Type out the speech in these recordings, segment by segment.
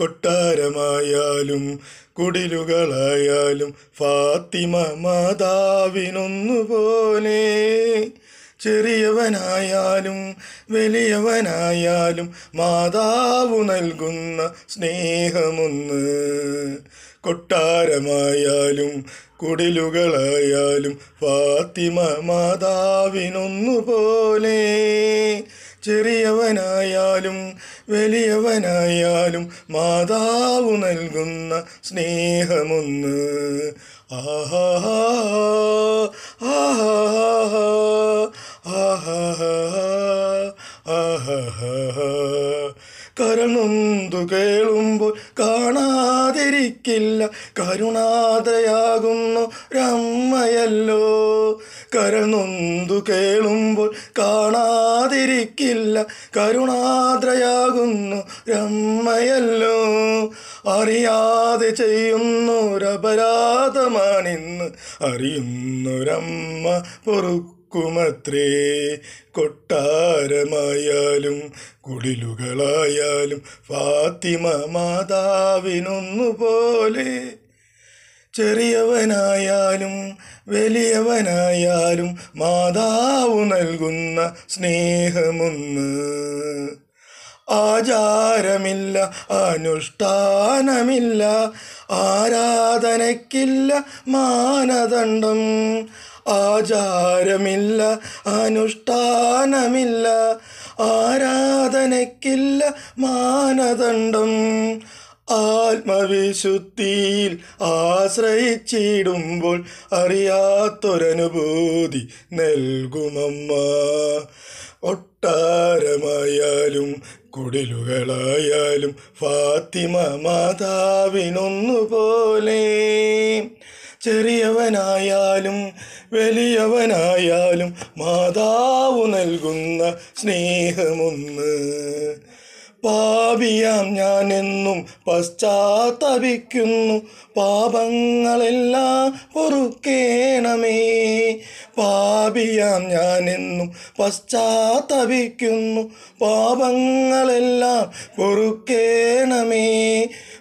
കൊട്ടാരമായാലും കുടിലുകളായാലും ഫാത്തിമ മാതാവിനൊന്നുപോലെ ചെറിയവനായാലും വലിയവനായാലും മാതാവ് നൽകുന്ന സ്നേഹമൊന്ന് കൊട്ടാരമായാലും കുടിലുകളായാലും ഫാത്തിമ മാതാവിനൊന്നുപോലെ ചെറിയവനായാലും വലിയവനായാലും മാതാവ് നൽകുന്ന സ്നേഹമൊന്ന് ആഹാ ആഹാ കരനൊന്തു കേളുമ്പോൾ കാണാതിരിക്കില്ല കരുണാതയാകുന്നു രമ്മയല്ലോ കരനൊന്തു കേളുമ്പോൾ കാണാതിരിക്കില്ല കരുണാതയാകുന്നു രമ്മയല്ലോ അറിയാതെ ചെയ്യുന്നൊരപരാധമാണിന്ന് അറിയുന്നൊരമ്മ പൊറുക്കും കൊടുക്കുമത്രേ കൊട്ടാരമായാലും കുടിലുകളായാലും ഫാത്തിമ മാതാവിനൊന്നുപോലെ ചെറിയവനായാലും വലിയവനായാലും മാതാവ് നൽകുന്ന സ്നേഹമൊന്ന് ആചാരമില്ല അനുഷ്ഠാനമില്ല ആരാധനയ്ക്കില്ല മാനദണ്ഡം ആചാരമില്ല അനുഷ്ഠാനമില്ല ആരാധനയ്ക്കില്ല മാനദണ്ഡം ആത്മവിശുദ്ധിയിൽ ആശ്രയിച്ചിടുമ്പോൾ അറിയാത്തൊരനുഭൂതി നൽകുമമ്മ ഒട്ടാരമായാലും കുടിലുകളായാലും ഫാത്തിമ മാതാവിനൊന്നുപോലെ ചെറിയവനായാലും വലിയവനായാലും മാതാവ് നൽകുന്ന സ്നേഹമൊന്ന് പാപിയാം ഞാനെന്നും പശ്ചാത്തപിക്കുന്നു പാപങ്ങളെല്ലാം പൊറുക്കേണമേ പാപിയാം ഞാനെന്നും പശ്ചാത്തപിക്കുന്നു പാപങ്ങളെല്ലാം പൊറുക്കേണമേ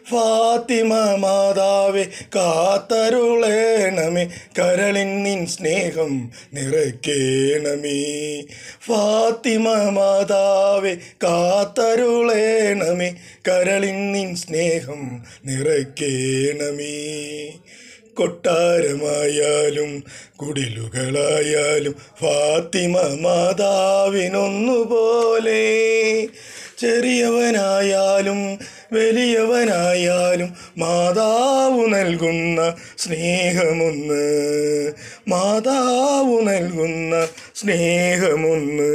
ഫാത്തിമ മാതാവെ കാത്തരുളേണമേ കരളിൻ നിൻ സ്നേഹം നിറയ്ക്കേണമേ ഫാത്തിമ മാതാവെ കാത്തരുളേണമേ കരളിൻ നിൻ സ്നേഹം നിറയ്ക്കേണമേ കൊട്ടാരമായാലും കുടിലുകളായാലും ഫാത്തിമ മാതാവിനൊന്നുപോലെ ചെറിയവനായാലും വലിയവനായാലും മാതാവ് നൽകുന്ന സ്നേഹമൊന്ന് മാതാവ് നൽകുന്ന സ്നേഹമൊന്ന്